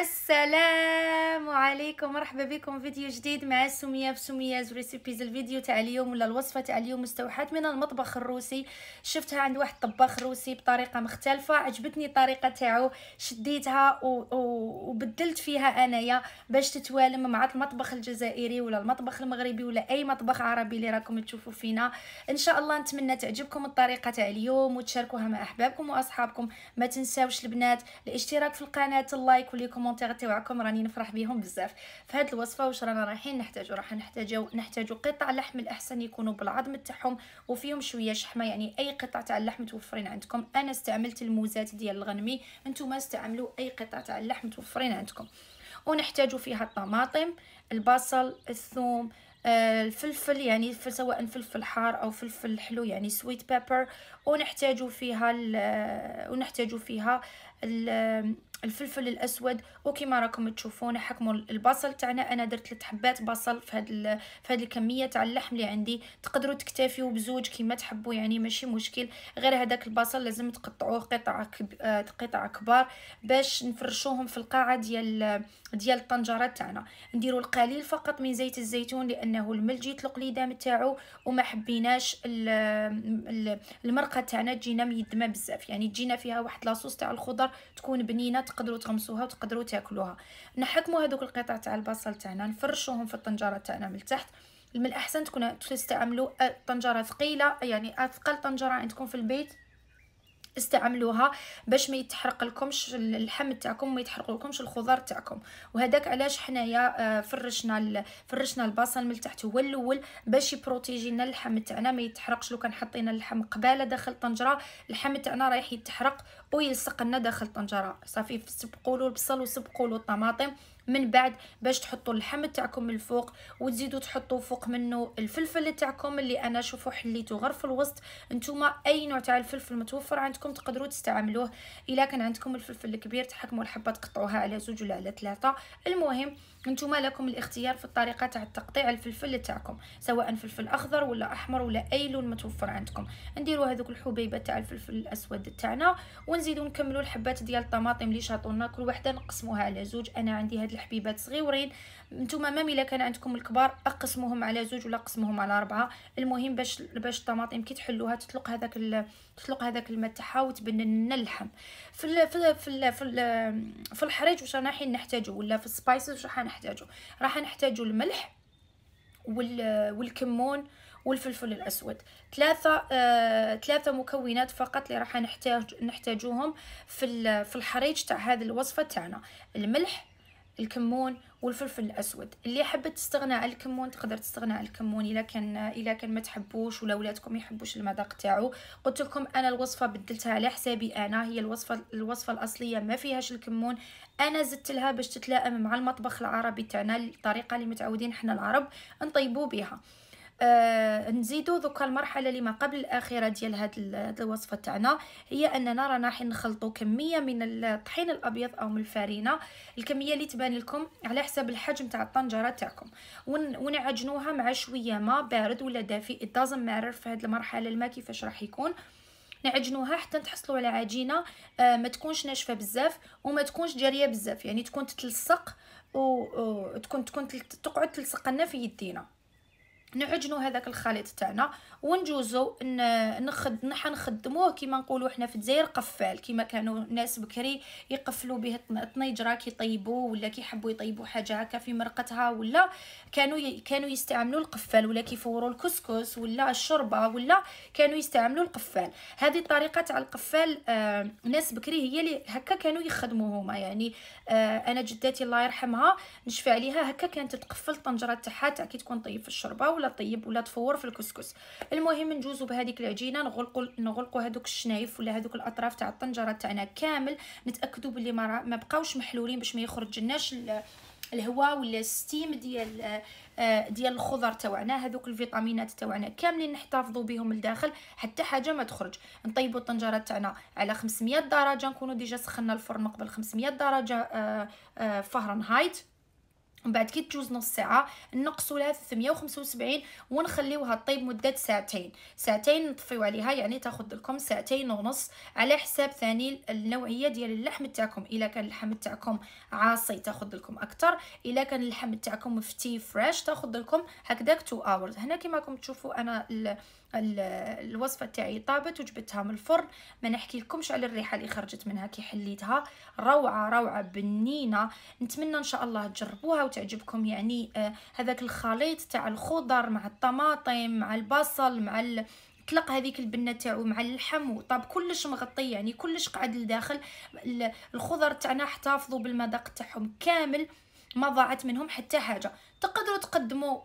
السلام عليكم مرحبا بكم فيديو جديد مع سميه بسميه ريسيبيز الفيديو تاع اليوم ولا الوصفه تاع اليوم مستوحاه من المطبخ الروسي شفتها عند واحد طباخ روسي بطريقه مختلفه عجبتني الطريقه تاعو شديتها و... و... وبدلت فيها انايا باش تتوالم مع المطبخ الجزائري ولا المطبخ المغربي ولا اي مطبخ عربي اللي راكم تشوفوا فينا ان شاء الله نتمنى تعجبكم الطريقه تاع اليوم وتشاركوها مع احبابكم واصحابكم ما تنساوش البنات الاشتراك في القناه اللايك وليكم كومونتير تاعكم راني نفرح بهم بزاف فهاد الوصفه واش رانا رايحين نحتاجو راح نحتاجو نحتاجو قطع لحم الاحسن يكونوا بالعظم تاعهم وفيهم شويه شحمه يعني اي قطع تاع اللحم توفرين عندكم انا استعملت الموزات ديال الغنمي نتوما استعملوا اي قطع تاع اللحم توفرين عندكم ونحتاجو فيها الطماطم البصل الثوم آه، الفلفل يعني سواء فلفل حار او فلفل حلو يعني سويت بيبر ونحتاجو فيها ونحتاجو فيها الفلفل الاسود وكما راكم تشوفون حكموا البصل تاعنا انا درت ثلاث حبات بصل في هاد في هاد الكميه تاع اللحم اللي عندي تقدروا تكتفيوا بزوج كيما تحبوا يعني ماشي مشكل غير هذاك البصل لازم تقطعوه قطع آه، قطع كبار باش نفرشوهم في القاعه ديال ديال الطنجره تاعنا نديروا القليل فقط من زيت الزيتون لانه الملج يطلق لي دام تاعو وما حبيناش المرقه تاعنا تجينا ميدمه بزاف يعني تجينا فيها واحد لاصوص تاع الخضر تكون بنينه تقدروا تغمسوها وتقدروا تاكلوها نحكموا هذوك القطع تاع البصل تاعنا نفرشوهم في الطنجره تاعنا من تحت من الاحسن تكون تستعملوا طنجره ثقيله يعني اثقل طنجره عندكم في البيت استعملوها باش ما يتحرق لكمش اللحم تاعكم ما يتحرق لكمش الخضار تاعكم وهذاك علاش حنايا آه، فرشنا فرشنا البصل من تحت هو الاول باش يبروتيجي لنا اللحم تاعنا ما يتحرقش لو كان حطينا اللحم قباله داخل الطنجره اللحم تاعنا رايح يتحرق ويلصق لنا داخل الطنجره صافي سبقوا له البصل وسبقوا له الطماطم من بعد باش تحطوا اللحم تاعكم من الفوق وتزيدوا تحطوا فوق منه الفلفل تاعكم اللي انا شوفوا حليته غير في الوسط نتوما اي نوع تاع الفلفل متوفر عندكم تقدروا تستعملوه الا كان عندكم الفلفل الكبير تحكموا الحبه تقطعوها على زوج ولا على ثلاثه المهم نتوما لكم الاختيار في الطريقه تاع تقطيع الفلفل تاعكم سواء فلفل اخضر ولا احمر ولا اي لون متوفر عندكم نديروا هذوك الحبيبه تاع الفلفل الاسود تاعنا ونزيدوا نكملوا الحبات ديال الطماطم اللي شاطونا كل وحده نقسموها على زوج انا عندي هاد الحبيبات صغيورين نتوما مام الا كان عندكم الكبار اقسموهم على زوج ولا قسموهم على اربعه المهم باش باش الطماطم كي تحلوها تطلق هذاك تطلق هذاك الماء تاعها وتبنى لنا اللحم في الـ في الـ في الـ في, الـ في الحريج واش راح نحتاجو ولا في السبايسز واش راح نحتاجو راح نحتاجو الملح والكمون والفلفل الاسود ثلاثه آه، ثلاثه مكونات فقط اللي راح نحتاج نحتاجوهم في في الحريج تاع هذه الوصفه تاعنا الملح الكمون والفلفل الاسود اللي حابه تستغنى على الكمون تقدر تستغنى على الكمون الا كان الا كان ما تحبوش ولا ولادكم يحبوش المذاق تاعو قلت لكم انا الوصفه بدلتها على حسابي انا هي الوصفه الوصفه الاصليه ما فيهاش الكمون انا زدت لها باش تتلائم مع المطبخ العربي تاعنا الطريقه اللي متعودين حنا العرب نطيبوا بها آه نزيدو دوكا المرحله اللي ما قبل الاخيره ديال هاد الوصفه تاعنا هي اننا رانا راح نخلطو كميه من الطحين الابيض او من الفارينه الكميه اللي تبان لكم على حسب الحجم تاع الطنجره تاعكم ونعجنوها مع شويه ما بارد ولا دافئ دازن مارر في هاد المرحله الماء كيفاش راح يكون نعجنوها حتى تحصلوا على عجينه آه ما تكونش ناشفه بزاف وما تكونش جاريه بزاف يعني تكون تتلصق وتكون تكون تقعد تلصق لنا في يدينا نعجنو هذاك الخليط تاعنا ونجوزوا نخد نخدموه كيما نقولوا حنا في الجزائر قفال كيما كانوا الناس بكري يقفلوا به الطنيجره يطيبوا ولا يحبوا يطيبوا حاجه هكا في مرقتها ولا كانوا كانوا يستعملوا القفال ولا كيفوروا الكسكس ولا الشوربه ولا كانوا يستعملوا القفال هذه الطريقه تاع القفال آه ناس بكري هي اللي هكا كانوا يخدموا هما يعني آه انا جداتي الله يرحمها نشفى عليها هكا كانت تقفل الطنجره تاعها تاع كي تكون طيب في الشوربه ولا طيب ولا تفور في الكسكس المهم نجوزو بهذيك العجينه نغلقوا نغلقوا هذوك الشنايف ولا هذوك الاطراف تاع الطنجره تاعنا كامل نتاكدوا باللي ما, ما بقاوش محلولين باش ما يخرجناش الهواء ولا الستيم ديال آه، ديال الخضر تاعنا هذوك الفيتامينات تاعنا كاملين نحتفظوا بهم لداخل حتى حاجه ما تخرج نطيبوا الطنجره تاعنا على 500 درجه نكونوا ديجا سخنا الفرن قبل 500 درجه آه، آه، فهرنهايت ومن بعد كي تجوز نص ساعه نقصوا لها 375 ونخليوها طيب مده ساعتين ساعتين نطفيو عليها يعني تاخذ لكم ساعتين ونص على حساب ثاني النوعيه ديال اللحم تاعكم الا كان اللحم تاعكم عاصي تاخذ لكم اكثر الا كان اللحم تاعكم مفتي فريش تاخذ لكم هكذاك 2 اورز هنا كما راكم تشوفوا انا ال ال الوصفه تاعي طابت وجبتها من الفرن ما نحكي لكمش على الريحه اللي خرجت منها كي حليتها روعه روعه بنينه نتمنى ان شاء الله تجربوها وتعجبكم يعني آه، هذاك الخليط تاع الخضر مع الطماطم مع البصل مع ال... طلق هذيك البنه تاعو مع اللحم وطاب كلش مغطي يعني كلش قعد لداخل الخضر تاعنا احتفظوا بالمذاق تاعهم كامل ما ضاعت منهم حتى حاجه تقدروا تقدموا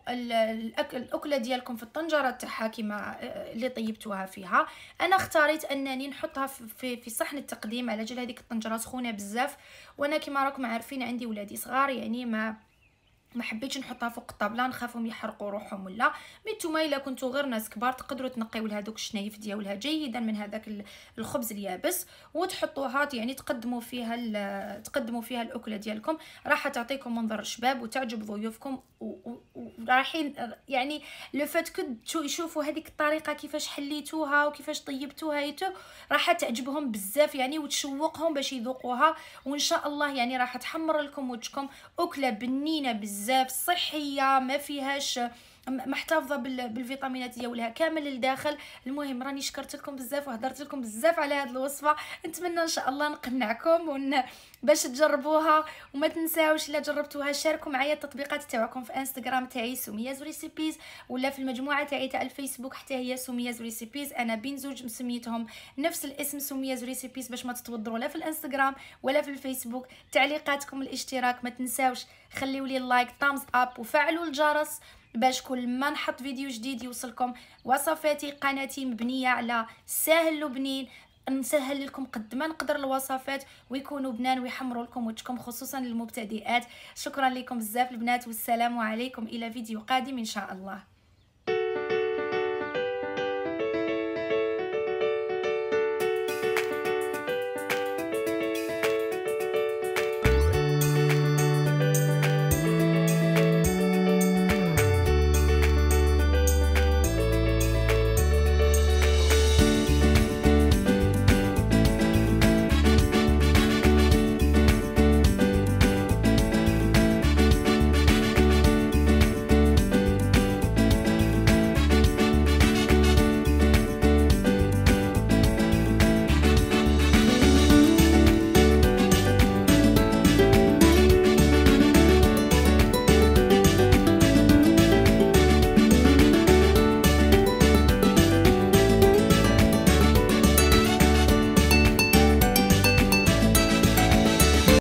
الاكله ديالكم في الطنجره تاعها كيما آه، اللي طيبتوها فيها انا اختاريت انني نحطها في في صحن التقديم على جال هذيك الطنجره سخونه بزاف وانا كيما راكم عارفين عندي ولادي صغار يعني ما ما حبيتش نحطها فوق الطابله نخافهم يحرقوا روحهم ولا مي نتوما الا كنتو غير ناس كبار تقدروا تنقيو لهذوك الشنايف ديالها جيدا من هذاك الخبز اليابس وتحطوها يعني تقدموا فيها تقدموا فيها الاكله ديالكم راح تعطيكم منظر شباب وتعجب ضيوفكم ورايحين يعني لو فات كو يشوفوا هذيك الطريقه كيفاش حليتوها وكيفاش طيبتوها ايتو راح تعجبهم بزاف يعني وتشوقهم باش يذوقوها وان شاء الله يعني راح تحمر لكم وجهكم اكله بنينه بزاف بزاف صحيه ما فيهاش محتفظه بالفيتامينات ديالها كامل للداخل المهم راني شكرت لكم بزاف وهضرت لكم بزاف على هذه الوصفه نتمنى ان شاء الله نقنعكم باش تجربوها وما تنساوش الا جربتوها شاركوا معايا التطبيقات تاعكم في انستغرام تاعي سميه ريسيبيز ولا في المجموعه تاعي تاع الفيسبوك حتى هي سميه ريسيبيز انا بين زوج مسميتهم نفس الاسم سميه ريسيبيز باش ما تتوضروا لا في الانستغرام ولا في الفيسبوك تعليقاتكم الاشتراك ما تنساوش خليولي لي لايك اب وفعلوا الجرس باش كل ما نحط فيديو جديد يوصلكم وصفاتي قناتي مبنيه على ساهل وبنين نسهل لكم قد ما نقدر الوصفات ويكونوا بنان ويحمروا لكم وجهكم خصوصا للمبتدئات شكرا لكم بزاف البنات والسلام عليكم الى فيديو قادم ان شاء الله